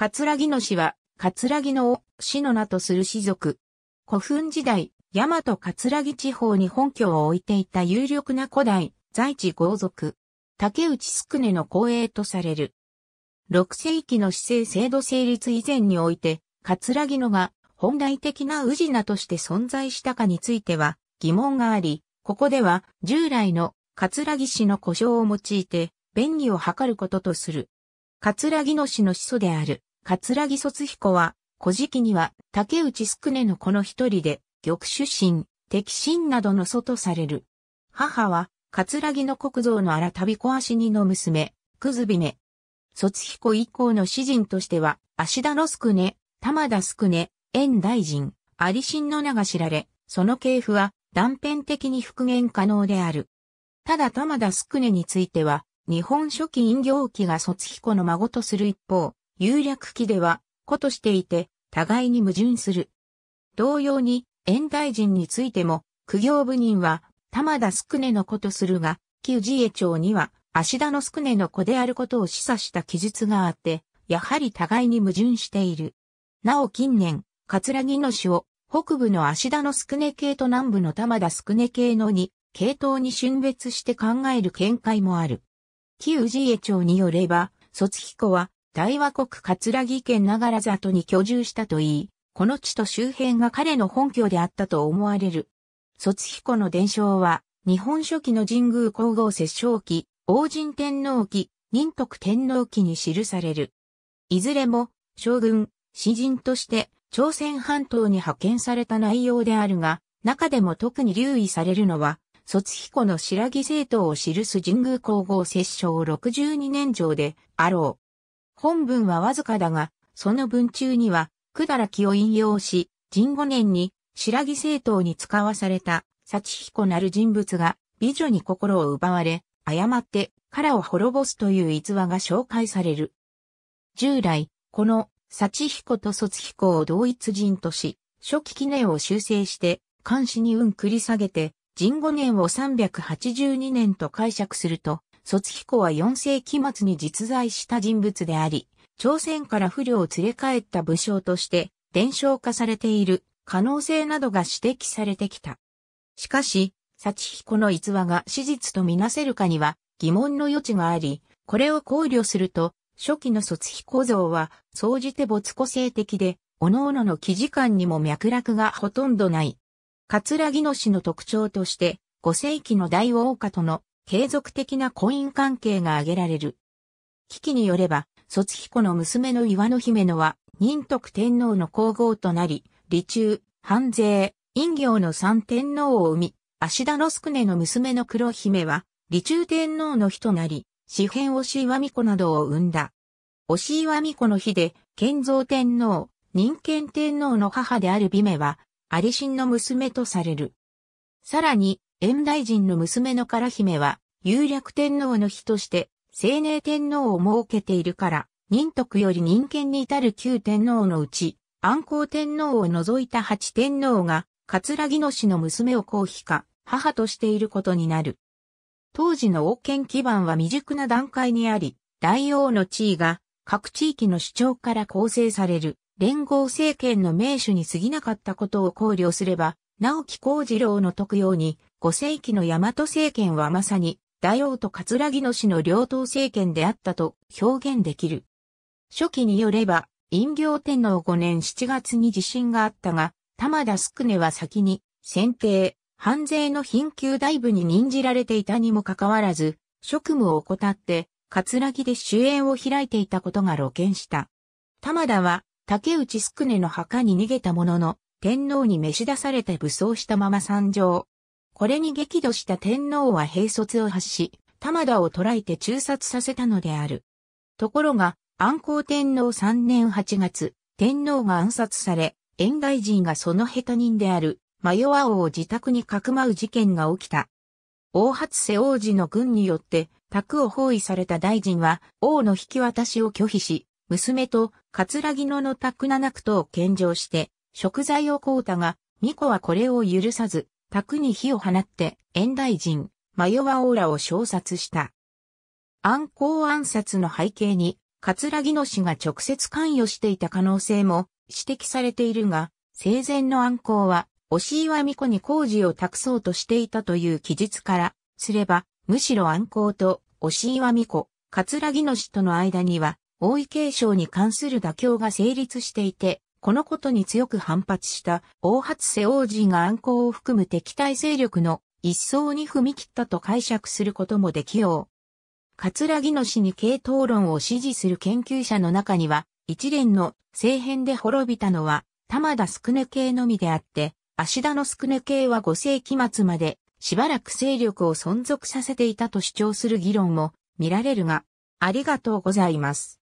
葛城ノ氏は、葛城ノを死の名とする氏族。古墳時代、大和葛城地方に本拠を置いていた有力な古代、在地豪族。竹内宿ネの後衛とされる。6世紀の市政制度成立以前において、葛城ノが本来的な宇治名として存在したかについては疑問があり、ここでは従来の葛城氏の故障を用いて、便宜を図ることとする。葛城ノ氏の始祖である。桂木卒彦は、古事記には竹内宿根の子の一人で、玉出身、敵心などの祖とされる。母は、桂木の国造の荒旅小足にの娘、くずびめ。卒彦以降の詩人としては、足田の宿根、玉田宿根、遠大臣、有心の名が知られ、その系譜は断片的に復元可能である。ただ玉田宿根については、日本初期陰行記が卒彦の孫とする一方、有略記では、子としていて、互いに矛盾する。同様に、遠大人についても、苦行部人は、玉田宿根の子とするが、旧寺江町には、芦田の宿根の子であることを示唆した記述があって、やはり互いに矛盾している。なお近年、桂木の氏を、北部の芦田の宿根系と南部の玉田宿根系のに、系統に春別して考える見解もある。旧寺江町によれば、卒彦は、大和国葛城県長良里に居住したといい、この地と周辺が彼の本拠であったと思われる。卒彦の伝承は、日本書紀の神宮皇后摂政記、王神天皇記、仁徳天皇記に記される。いずれも、将軍、詩人として、朝鮮半島に派遣された内容であるが、中でも特に留意されるのは、卒彦の白木政党を記す神宮皇后摂政62年上であろう。本文はわずかだが、その文中には、くだらきを引用し、人五年に白木政党に使わされた、幸彦なる人物が、美女に心を奪われ、誤って、殻を滅ぼすという逸話が紹介される。従来、この、幸彦と卒彦を同一人とし、初期記念を修正して、監視に運繰り下げて、人五年を382年と解釈すると、卒彦は4世紀末に実在した人物であり、朝鮮から不良を連れ帰った武将として伝承化されている可能性などが指摘されてきた。しかし、幸彦の逸話が史実とみなせるかには疑問の余地があり、これを考慮すると、初期の卒彦像は、総じて没個性的で、各々の記事間にも脈絡がほとんどない。葛城の氏の特徴として、5世紀の大王家との継続的な婚姻関係が挙げられる。危機によれば、卒彦の娘の岩の姫野は、仁徳天皇の皇后となり、李中、半税、陰行の三天皇を生み、芦田の宿根の娘の黒姫は、李中天皇の日となり、四辺押岩美子などを生んだ。押岩美子の日で、建造天皇、人権天皇の母である美女は、有心の娘とされる。さらに、遠大人の娘の唐姫は、有略天皇の日として、青年天皇を設けているから、仁徳より人権に至る旧天皇のうち、安康天皇を除いた八天皇が、桂木野氏の娘を皇妃か、母としていることになる。当時の王権基盤は未熟な段階にあり、大王の地位が各地域の主張から構成される連合政権の名手に過ぎなかったことを考慮すれば、直木幸次郎の特養に五世紀の大和政権はまさに、大王と葛城野氏の両党政権であったと表現できる。初期によれば、陰行天皇5年7月に地震があったが、玉田宿根は先に、選定、反税の貧窮大部に任じられていたにもかかわらず、職務を怠って、葛城で主演を開いていたことが露見した。玉田は、竹内宿根の墓に逃げたものの、天皇に召し出されて武装したまま参上。これに激怒した天皇は兵卒を発し、玉田を捕らえて中殺させたのである。ところが、安康天皇3年8月、天皇が暗殺され、遠大人がその下手人である、マヨア王を自宅にかくまう事件が起きた。王発世王子の軍によって、宅を包囲された大臣は、王の引き渡しを拒否し、娘と、桂木野の宅七区とを献上して、食材を買うたが、巫女はこれを許さず、宅に火を放って、遠大人、マヨワオーラを小殺した。暗光暗殺の背景に、桂木ノ氏が直接関与していた可能性も指摘されているが、生前の暗光は、押岩巫女に工事を託そうとしていたという記述から、すれば、むしろ暗光と押岩巫女、桂木ノ氏との間には、大井継承に関する妥協が成立していて、このことに強く反発した大初瀬王子が暗行を含む敵対勢力の一層に踏み切ったと解釈することもできよう。桂木の死に系討論を支持する研究者の中には、一連の政変で滅びたのは、玉田宿根系のみであって、足田の宿根系は5世紀末まで、しばらく勢力を存続させていたと主張する議論も見られるが、ありがとうございます。